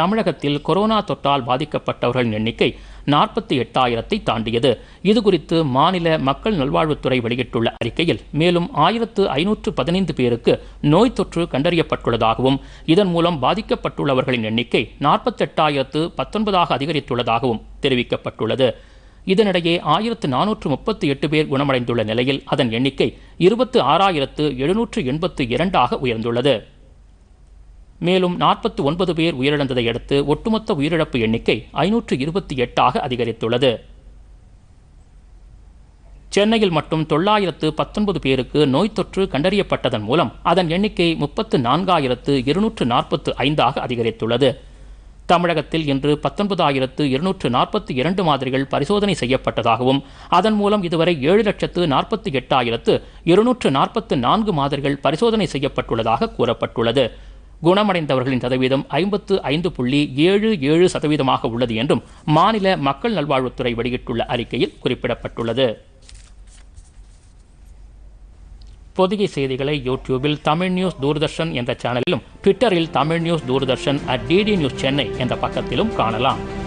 தமிழகத்தில் கொரோனா தொற்றால் பாதிக்கப்பட்டவர்களின் எண்ணிக்கை நாற்பத்தி எட்டாயிரத்தை தாண்டியது இதுகுறித்து மாநில மக்கள் நல்வாழ்வுத்துறை வெளியிட்டுள்ள அறிக்கையில் மேலும் ஆயிரத்து ஐநூற்று பதினைந்து பேருக்கு நோய் தொற்று கண்டறியப்பட்டுள்ளதாகவும் இதன் மூலம் பாதிக்கப்பட்டுள்ளவர்களின் எண்ணிக்கை நாற்பத்தெட்டாயிரத்து பத்தொன்பதாக அதிகரித்துள்ளதாகவும் தெரிவிக்கப்பட்டுள்ளது இதனிடையே ஆயிரத்து நானூற்று முப்பத்தி எட்டு பேர் குணமடைந்துள்ள நிலையில் அதன் எண்ணிக்கை இருபத்து ஆறாயிரத்து எழுநூற்று எண்பத்து இரண்டாக உயர்ந்துள்ளது மேலும் நாற்பத்தி ஒன்பது பேர் உயிரிழந்ததை அடுத்து ஒட்டுமொத்த உயிரிழப்பு எண்ணிக்கை ஐநூற்று இருபத்தி எட்டாக அதிகரித்துள்ளது சென்னையில் மட்டும் தொள்ளாயிரத்து பத்தொன்பது பேருக்கு நோய் தொற்று கண்டறியப்பட்டதன் மூலம் அதன் எண்ணிக்கை முப்பத்து நான்காயிரத்து இருநூற்று நாற்பத்து ஐந்தாக அதிகரித்துள்ளது தமிழகத்தில் இன்று பத்தொன்பதாயிரத்து இருநூற்று நாற்பத்தி இரண்டு மாதிரிகள் பரிசோதனை செய்யப்பட்டதாகவும் அதன் மூலம் இதுவரை ஏழு லட்சத்து நாற்பத்தி எட்டாயிரத்து இருநூற்று நாற்பத்து நான்கு மாதிரிகள் பரிசோதனை செய்யப்பட்டுள்ளதாக கூறப்பட்டுள்ளது குணமடைந்தவர்களின் சதவீதம் ஐம்பத்து ஐந்து புள்ளி ஏழு ஏழு சதவீதமாக உள்ளது என்றும் மாநில மக்கள் நல்வாழ்வுத்துறை வெளியிட்டுள்ள அறிக்கையில் குறிப்பிடப்பட்டுள்ளது பொதிகை செய்திகளை யூடியூபில் தமிழ் நியூஸ் தூர்தர்ஷன் என்ற சேனலிலும் ட்விட்டரில் Tamil news Doordarshan at DD news Chennai என்ற பக்கத்திலும் காணலாம்